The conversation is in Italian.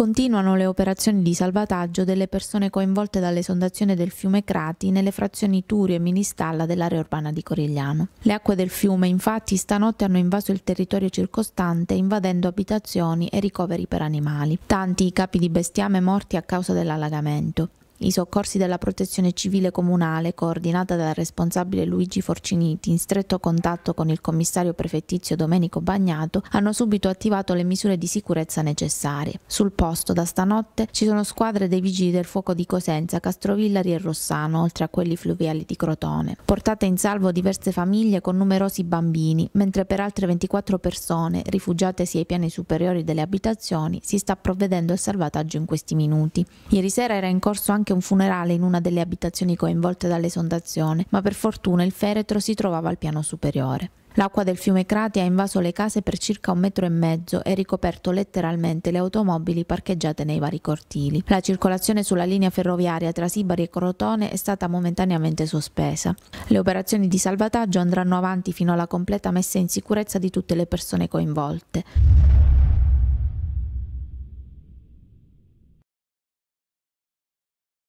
Continuano le operazioni di salvataggio delle persone coinvolte dall'esondazione del fiume Crati nelle frazioni Turio e Ministalla dell'area urbana di Corigliano. Le acque del fiume infatti stanotte hanno invaso il territorio circostante invadendo abitazioni e ricoveri per animali. Tanti i capi di bestiame morti a causa dell'allagamento. I soccorsi della Protezione Civile Comunale, coordinata dal responsabile Luigi Forciniti, in stretto contatto con il commissario prefettizio Domenico Bagnato, hanno subito attivato le misure di sicurezza necessarie. Sul posto da stanotte ci sono squadre dei vigili del fuoco di Cosenza, Castrovillari e Rossano, oltre a quelli fluviali di Crotone. Portate in salvo diverse famiglie con numerosi bambini, mentre per altre 24 persone, rifugiatesi ai piani superiori delle abitazioni, si sta provvedendo al salvataggio in questi minuti. Ieri sera era in corso anche anche un funerale in una delle abitazioni coinvolte dall'esondazione, ma per fortuna il feretro si trovava al piano superiore. L'acqua del fiume Crati ha invaso le case per circa un metro e mezzo e ricoperto letteralmente le automobili parcheggiate nei vari cortili. La circolazione sulla linea ferroviaria tra Sibari e Crotone è stata momentaneamente sospesa. Le operazioni di salvataggio andranno avanti fino alla completa messa in sicurezza di tutte le persone coinvolte.